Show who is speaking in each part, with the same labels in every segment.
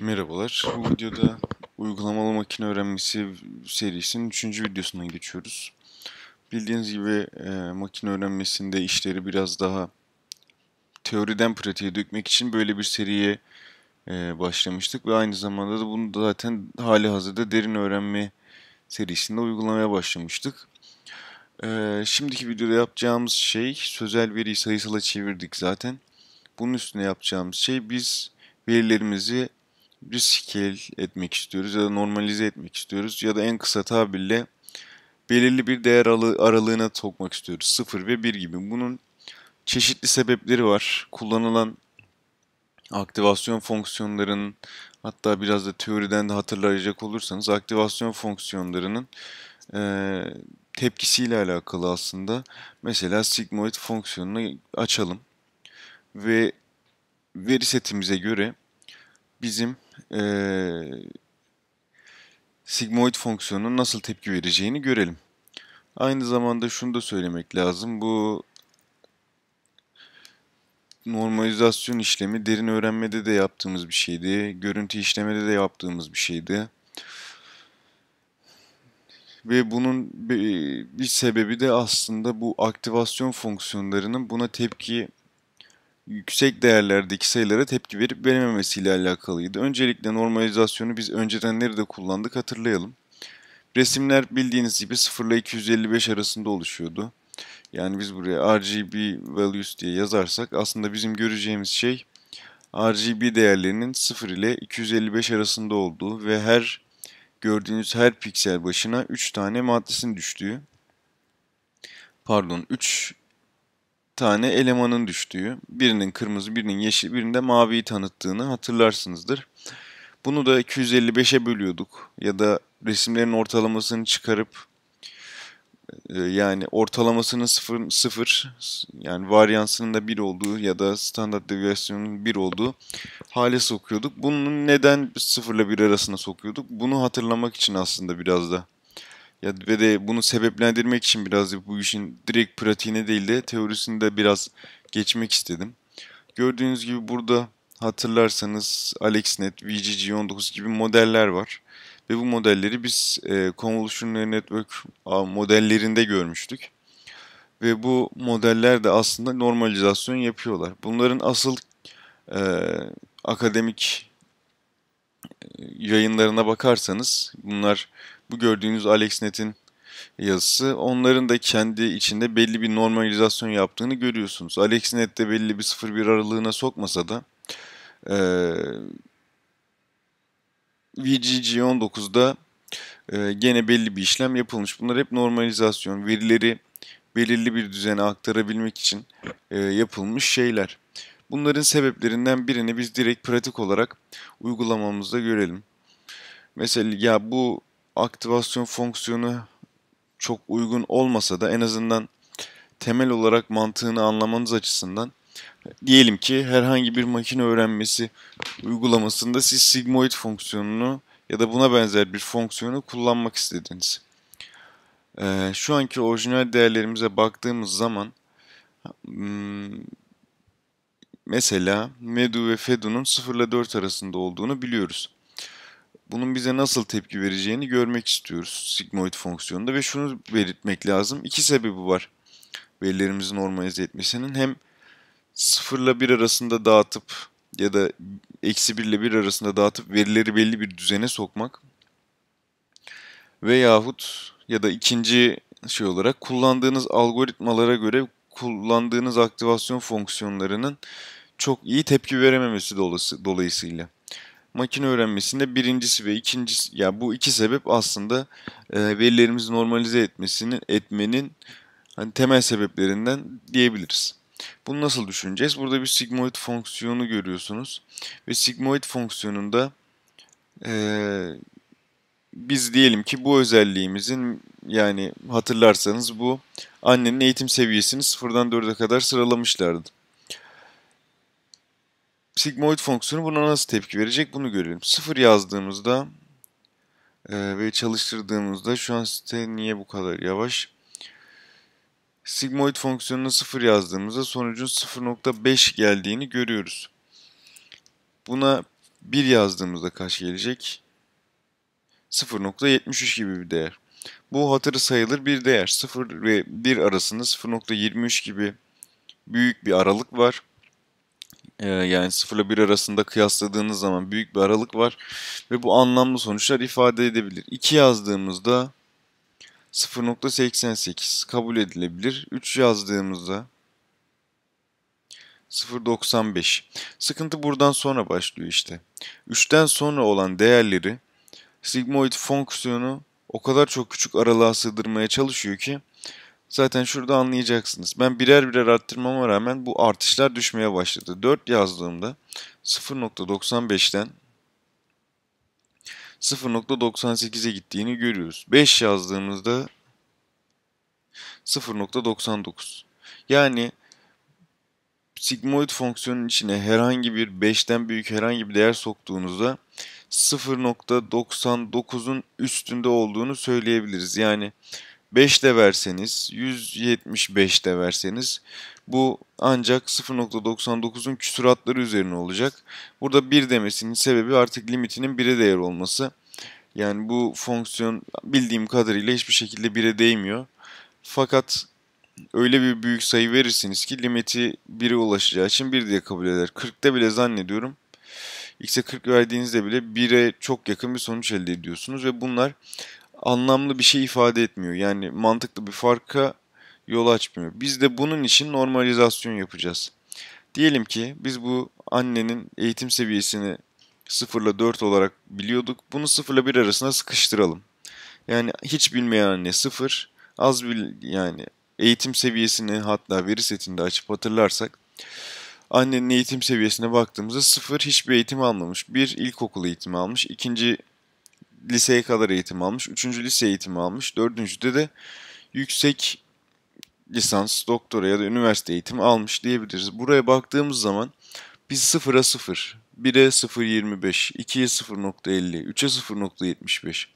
Speaker 1: Merhabalar. Bu videoda uygulamalı makine öğrenmesi serisinin 3. videosuna geçiyoruz. Bildiğiniz gibi e, makine öğrenmesinde işleri biraz daha teoriden pratiğe dökmek için böyle bir seriye e, başlamıştık ve aynı zamanda da bunu da zaten hali hazırda derin öğrenme serisinde uygulamaya başlamıştık. E, şimdiki videoda yapacağımız şey sözel veriyi sayısala çevirdik zaten. Bunun üstüne yapacağımız şey biz verilerimizi riskil etmek istiyoruz ya da normalize etmek istiyoruz ya da en kısa tabirle belirli bir değer aralığına sokmak istiyoruz. 0 ve 1 gibi. Bunun çeşitli sebepleri var. Kullanılan aktivasyon fonksiyonlarının hatta biraz da teoriden de hatırlayacak olursanız aktivasyon fonksiyonlarının e, tepkisiyle alakalı aslında. Mesela sigmoid fonksiyonunu açalım ve veri setimize göre bizim e, sigmoid fonksiyonunun nasıl tepki vereceğini görelim. Aynı zamanda şunu da söylemek lazım. Bu normalizasyon işlemi derin öğrenmede de yaptığımız bir şeydi. Görüntü işlemede de yaptığımız bir şeydi. Ve bunun bir sebebi de aslında bu aktivasyon fonksiyonlarının buna tepki yüksek değerlerdeki sayılara tepki verip verememesiyle alakalıydı. Öncelikle normalizasyonu biz önceden nerede kullandık hatırlayalım. Resimler bildiğiniz gibi 0 ile 255 arasında oluşuyordu. Yani biz buraya RGB values diye yazarsak aslında bizim göreceğimiz şey RGB değerlerinin 0 ile 255 arasında olduğu ve her gördüğünüz her piksel başına 3 tane maddesin düştüğü pardon 3 tane elemanın düştüğü, birinin kırmızı, birinin yeşil, birinde maviyi tanıttığını hatırlarsınızdır. Bunu da 255'e bölüyorduk ya da resimlerin ortalamasını çıkarıp e, yani ortalamasının 0, 0 yani varyansının da 1 olduğu ya da standart deviasyonun 1 olduğu hale sokuyorduk. Bunun neden 0 ile 1 arasına sokuyorduk? Bunu hatırlamak için aslında biraz da. Ya ve de bunu sebeplendirmek için biraz bu işin direkt pratiğine değil de teorisinde biraz geçmek istedim. Gördüğünüz gibi burada hatırlarsanız AlexNet, VGG19 gibi modeller var. Ve bu modelleri biz e, Convolutional Network modellerinde görmüştük. Ve bu modeller de aslında normalizasyon yapıyorlar. Bunların asıl e, akademik e, yayınlarına bakarsanız bunlar bu gördüğünüz AlexNet'in yazısı. Onların da kendi içinde belli bir normalizasyon yaptığını görüyorsunuz. AlexNet de belli bir 0-1 aralığına sokmasa da e, VGG19'da e, gene belli bir işlem yapılmış. Bunlar hep normalizasyon. Verileri belirli bir düzene aktarabilmek için e, yapılmış şeyler. Bunların sebeplerinden birini biz direkt pratik olarak uygulamamızda görelim. Mesela ya bu aktivasyon fonksiyonu çok uygun olmasa da en azından temel olarak mantığını anlamanız açısından diyelim ki herhangi bir makine öğrenmesi uygulamasında siz sigmoid fonksiyonunu ya da buna benzer bir fonksiyonu kullanmak istediniz. Ee, şu anki orijinal değerlerimize baktığımız zaman hmm, mesela medu ve fedu'nun 0 ile 4 arasında olduğunu biliyoruz bunun bize nasıl tepki vereceğini görmek istiyoruz sigmoid fonksiyonunda ve şunu belirtmek lazım. İki sebebi var verilerimizi normalize etmesinin. Hem 0 ile 1 arasında dağıtıp ya da eksi 1 ile 1 arasında dağıtıp verileri belli bir düzene sokmak veyahut ya da ikinci şey olarak kullandığınız algoritmalara göre kullandığınız aktivasyon fonksiyonlarının çok iyi tepki verememesi dolayısıyla makine öğrenmesinde birincisi ve ikincisi ya yani bu iki sebep aslında e, verilerimizi normalize etmesinin etmenin hani temel sebeplerinden diyebiliriz. Bunu nasıl düşüneceğiz? Burada bir sigmoid fonksiyonu görüyorsunuz ve sigmoid fonksiyonunda e, biz diyelim ki bu özelliğimizin yani hatırlarsanız bu annenin eğitim seviyesini sıfırdan dörde kadar sıralamışlardı sigmoid fonksiyonu buna nasıl tepki verecek bunu görelim. 0 yazdığımızda e, ve çalıştırdığımızda şu an site niye bu kadar yavaş? Sigmoid fonksiyonuna 0 yazdığımızda sonucun 0.5 geldiğini görüyoruz. Buna 1 yazdığımızda kaç gelecek? 0.73 gibi bir değer. Bu hatırı sayılır bir değer. 0 ve 1 arasında 0.23 gibi büyük bir aralık var. Ee, yani 0 ile 1 arasında kıyasladığınız zaman büyük bir aralık var ve bu anlamlı sonuçlar ifade edebilir. 2 yazdığımızda 0.88 kabul edilebilir. 3 yazdığımızda 0.95. Sıkıntı buradan sonra başlıyor işte. 3'ten sonra olan değerleri sigmoid fonksiyonu o kadar çok küçük aralığa sığdırmaya çalışıyor ki Zaten şurada anlayacaksınız. Ben birer birer arttırmama rağmen bu artışlar düşmeye başladı. 4 yazdığımda 0.95'ten 0.98'e gittiğini görüyoruz. 5 yazdığımızda 0.99. Yani sigmoid fonksiyonun içine herhangi bir 5'ten büyük herhangi bir değer soktuğunuzda 0.99'un üstünde olduğunu söyleyebiliriz. Yani 5 de verseniz, 175 de verseniz bu ancak 0.99'un küsuratları üzerine olacak. Burada 1 demesinin sebebi artık limitinin 1'e değer olması. Yani bu fonksiyon bildiğim kadarıyla hiçbir şekilde 1'e değmiyor. Fakat öyle bir büyük sayı verirsiniz ki limiti 1'e ulaşacağı için 1 diye kabul eder. 40'ta bile zannediyorum x'e 40 verdiğinizde bile 1'e çok yakın bir sonuç elde ediyorsunuz ve bunlar anlamlı bir şey ifade etmiyor. Yani mantıklı bir farka yol açmıyor. Biz de bunun için normalizasyon yapacağız. Diyelim ki biz bu annenin eğitim seviyesini 0 ile 4 olarak biliyorduk. Bunu 0 ile 1 arasına sıkıştıralım. Yani hiç bilmeyen anne 0, az bil yani eğitim seviyesini hatta veri setinde açıp hatırlarsak annenin eğitim seviyesine baktığımızda 0 hiçbir eğitim almamış. 1 ilkokul eğitimi almış. 2 liseye kadar eğitim almış. Üçüncü lise eğitimi almış. Dördüncüde de yüksek lisans, doktora ya da üniversite eğitimi almış diyebiliriz. Buraya baktığımız zaman biz sıfıra sıfır, 1'e 0.25, 2'ye 0.50, 3'e 0.75,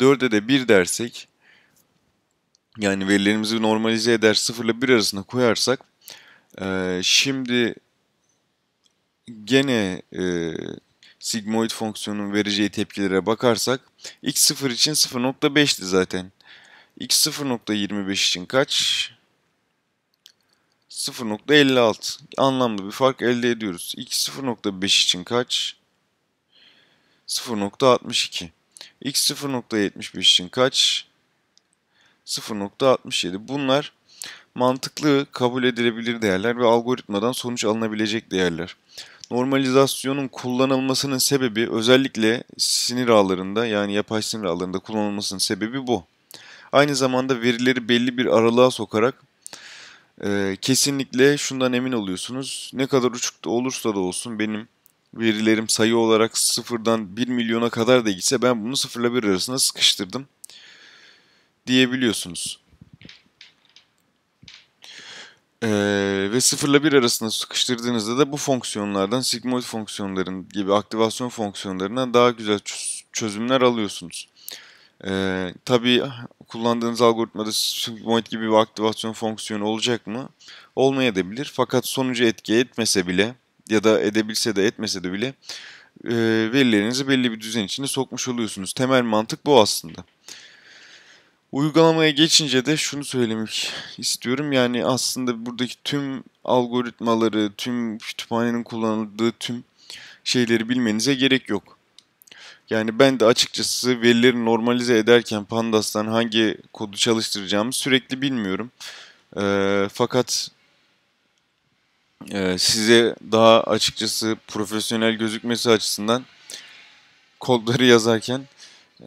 Speaker 1: 4'e de 1 dersek yani verilerimizi normalize eder 0 ile 1 arasında koyarsak şimdi gene sigmoid fonksiyonunun vereceği tepkilere bakarsak x0 için 0.5'ti zaten. x0.25 için kaç? 0.56 anlamlı bir fark elde ediyoruz. X 0.5 için kaç? 0.62. X 0.75 için kaç? 0.67. Bunlar mantıklı, kabul edilebilir değerler ve algoritmadan sonuç alınabilecek değerler. Normalizasyonun kullanılmasının sebebi özellikle sinir ağlarında yani yapay sinir ağlarında kullanılmasının sebebi bu. Aynı zamanda verileri belli bir aralığa sokarak e, kesinlikle şundan emin oluyorsunuz. Ne kadar uçukta olursa da olsun benim verilerim sayı olarak sıfırdan 1 milyona kadar da gitse ben bunu sıfırla bir arasında sıkıştırdım diyebiliyorsunuz. Ee, ve 0 ile 1 arasında sıkıştırdığınızda da bu fonksiyonlardan sigmoid fonksiyonların gibi aktivasyon fonksiyonlarından daha güzel çözümler alıyorsunuz. Ee, tabii kullandığınız algoritmada sigmoid gibi bir aktivasyon fonksiyonu olacak mı? Olmayabilir fakat sonucu etki etmese bile ya da edebilse de etmese de bile e, verilerinizi belli bir düzen içinde sokmuş oluyorsunuz. Temel mantık bu aslında. Uygulamaya geçince de şunu söylemek istiyorum. Yani aslında buradaki tüm algoritmaları, tüm kütüphanenin kullanıldığı tüm şeyleri bilmenize gerek yok. Yani ben de açıkçası verileri normalize ederken Pandas'tan hangi kodu çalıştıracağımı sürekli bilmiyorum. E, fakat e, size daha açıkçası profesyonel gözükmesi açısından kodları yazarken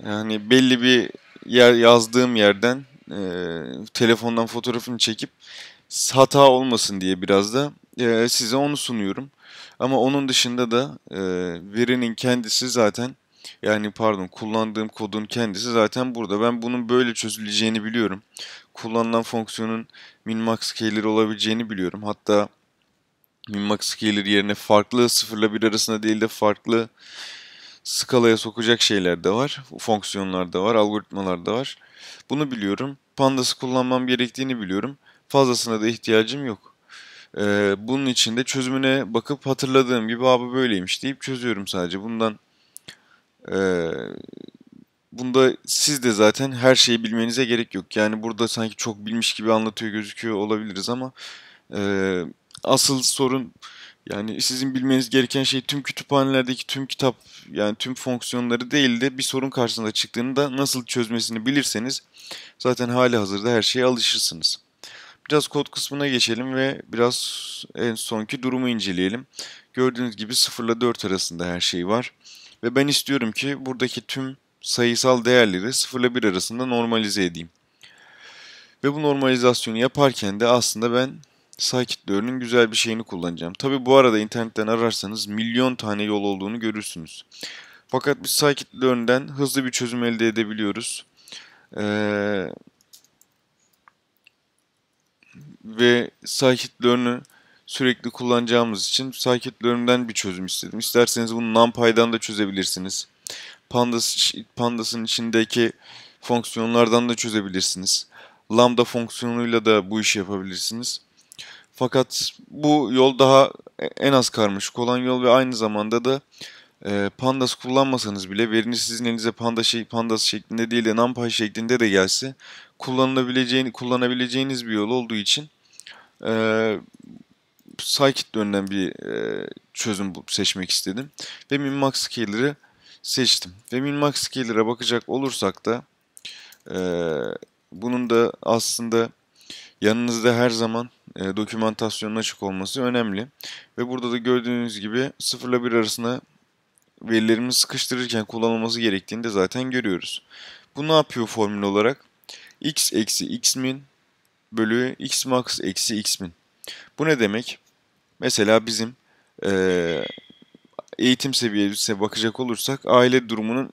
Speaker 1: yani belli bir yer yazdığım yerden e, telefondan fotoğrafını çekip hata olmasın diye biraz da e, size onu sunuyorum. Ama onun dışında da e, verinin kendisi zaten yani pardon kullandığım kodun kendisi zaten burada. Ben bunun böyle çözüleceğini biliyorum. Kullanılan fonksiyonun minmax scaler olabileceğini biliyorum. Hatta minmax scaler yerine farklı sıfırla bir arasında değil de farklı skalaya sokacak şeyler de var. Fonksiyonlar da var, algoritmalar da var. Bunu biliyorum. Pandas'ı kullanmam gerektiğini biliyorum. Fazlasına da ihtiyacım yok. Ee, bunun için de çözümüne bakıp hatırladığım gibi abi böyleymiş deyip çözüyorum sadece. Bundan e, bunda siz de zaten her şeyi bilmenize gerek yok. Yani burada sanki çok bilmiş gibi anlatıyor gözüküyor olabiliriz ama e, asıl sorun yani sizin bilmeniz gereken şey tüm kütüphanelerdeki tüm kitap yani tüm fonksiyonları değil de bir sorun karşısında çıktığını da nasıl çözmesini bilirseniz zaten hali hazırda her şeye alışırsınız. Biraz kod kısmına geçelim ve biraz en sonki durumu inceleyelim. Gördüğünüz gibi 0 ile 4 arasında her şey var. Ve ben istiyorum ki buradaki tüm sayısal değerleri 0 ile 1 arasında normalize edeyim. Ve bu normalizasyonu yaparken de aslında ben sağ kitleörünün güzel bir şeyini kullanacağım. Tabi bu arada internetten ararsanız milyon tane yol olduğunu görürsünüz. Fakat biz sağ kitleöründen hızlı bir çözüm elde edebiliyoruz. Ee, ve scikit-learn'ü sürekli kullanacağımız için scikit-learn'den bir çözüm istedim. İsterseniz bunu NumPy'dan da çözebilirsiniz. Pandas, Pandas'ın içindeki fonksiyonlardan da çözebilirsiniz. Lambda fonksiyonuyla da bu işi yapabilirsiniz. Fakat bu yol daha en az karmaşık olan yol ve aynı zamanda da e, pandas kullanmasanız bile veriniz sizin elinize panda şey, pandas şeklinde değil de numpy şeklinde de gelse kullanılabileceğini kullanabileceğiniz bir yol olduğu için e, Scikit dönen bir e, çözüm seçmek istedim ve minmax scaler'ı seçtim ve minmax scaler'a bakacak olursak da e, bunun da aslında Yanınızda her zaman e, dokümantasyonun açık olması önemli. Ve burada da gördüğünüz gibi 0 ile 1 arasında verilerimizi sıkıştırırken kullanılması gerektiğini de zaten görüyoruz. Bu ne yapıyor formül olarak? x eksi x min bölü x max eksi x min. Bu ne demek? Mesela bizim e, eğitim seviyesine bakacak olursak aile durumunun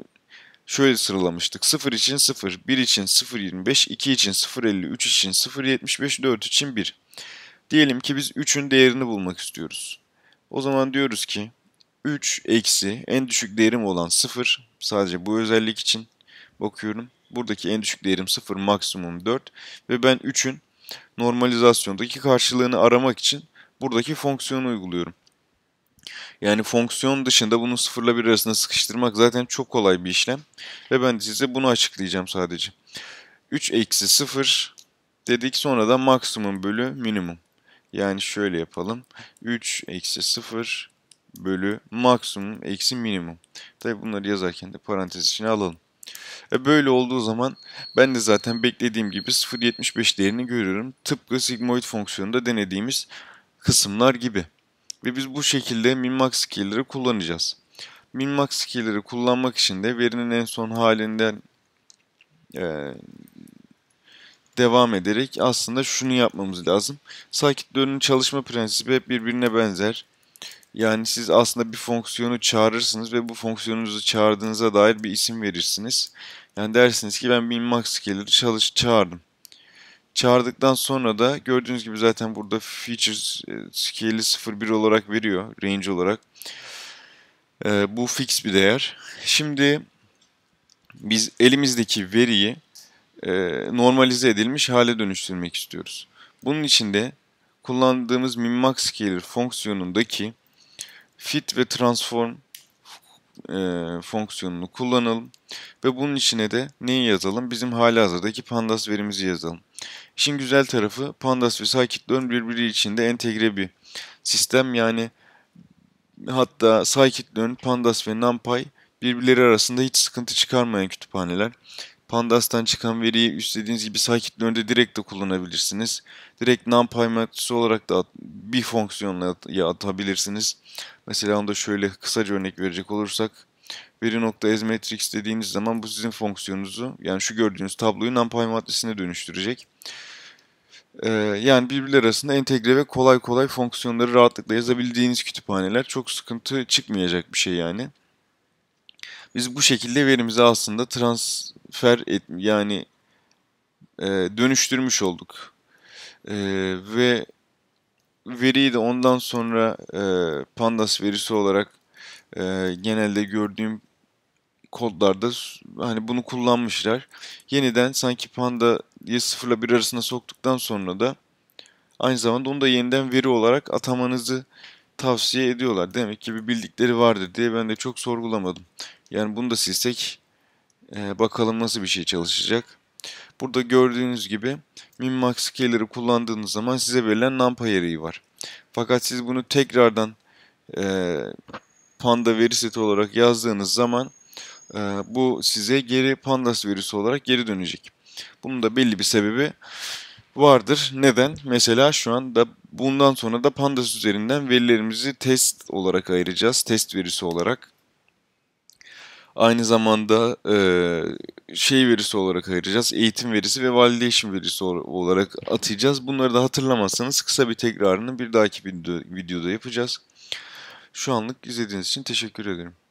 Speaker 1: şöyle sıralamıştık. 0 için 0, 1 için 0.25, 2 için 0.50, 3 için 0.75, 4 için 1. Diyelim ki biz 3'ün değerini bulmak istiyoruz. O zaman diyoruz ki 3 eksi en düşük değerim olan 0 sadece bu özellik için bakıyorum. Buradaki en düşük değerim 0 maksimum 4 ve ben 3'ün normalizasyondaki karşılığını aramak için buradaki fonksiyonu uyguluyorum. Yani fonksiyon dışında bunu sıfırla bir arasında sıkıştırmak zaten çok kolay bir işlem. Ve ben size bunu açıklayacağım sadece. 3 eksi 0 dedik sonra da maksimum bölü minimum. Yani şöyle yapalım. 3 eksi 0 bölü maksimum eksi minimum. Tabi bunları yazarken de parantez içine alalım. E böyle olduğu zaman ben de zaten beklediğim gibi 0.75 değerini görüyorum. Tıpkı sigmoid fonksiyonunda denediğimiz kısımlar gibi. Ve biz bu şekilde minmax skill'leri kullanacağız. Minmax skill'leri kullanmak için de verinin en son halinden e, devam ederek aslında şunu yapmamız lazım. Sakitlerin çalışma prensibi hep birbirine benzer. Yani siz aslında bir fonksiyonu çağırırsınız ve bu fonksiyonunuzu çağırdığınıza dair bir isim verirsiniz. Yani dersiniz ki ben minmax skill'leri çalış çağırdım çağırdıktan sonra da gördüğünüz gibi zaten burada features e, scale'i 0.1 olarak veriyor range olarak. E, bu fix bir değer. Şimdi biz elimizdeki veriyi e, normalize edilmiş hale dönüştürmek istiyoruz. Bunun için de kullandığımız minmax scaler fonksiyonundaki fit ve transform e, fonksiyonunu kullanalım ve bunun içine de neyi yazalım? Bizim hali hazırdaki pandas verimizi yazalım. İşin güzel tarafı pandas ve scikit-learn birbiri içinde entegre bir sistem yani hatta scikit-learn, pandas ve numpy birbirleri arasında hiç sıkıntı çıkarmayan kütüphaneler. Pandas'tan çıkan veriyi istediğiniz gibi scikit-learn'de direkt de kullanabilirsiniz. Direkt NumPy matrisi olarak da bir fonksiyonla at, ya atabilirsiniz. Mesela onda şöyle kısaca örnek verecek olursak veri nokta as matrix dediğiniz zaman bu sizin fonksiyonunuzu yani şu gördüğünüz tabloyu NumPy matrisine dönüştürecek. Ee, yani birbirler arasında entegre ve kolay kolay fonksiyonları rahatlıkla yazabildiğiniz kütüphaneler çok sıkıntı çıkmayacak bir şey yani. Biz bu şekilde verimizi aslında transfer et, yani e, dönüştürmüş olduk. E, ve veriyi de ondan sonra e, pandas verisi olarak e, genelde gördüğüm kodlarda hani bunu kullanmışlar. Yeniden sanki panda 0 ile 1 arasına soktuktan sonra da aynı zamanda onu da yeniden veri olarak atamanızı tavsiye ediyorlar. Demek ki bir bildikleri vardır diye ben de çok sorgulamadım. Yani bunu da silsek e, bakalım nasıl bir şey çalışacak. Burada gördüğünüz gibi minmax scaler'ı kullandığınız zaman size verilen nampa yereği var. Fakat siz bunu tekrardan e, panda veri seti olarak yazdığınız zaman e, bu size geri pandas verisi olarak geri dönecek. Bunun da belli bir sebebi vardır. Neden? Mesela şu anda Bundan sonra da pandas üzerinden verilerimizi test olarak ayıracağız. Test verisi olarak. Aynı zamanda e, şey verisi olarak ayıracağız. Eğitim verisi ve validation verisi olarak atacağız. Bunları da hatırlamazsanız kısa bir tekrarını bir dahaki videoda yapacağız. Şu anlık izlediğiniz için teşekkür ederim.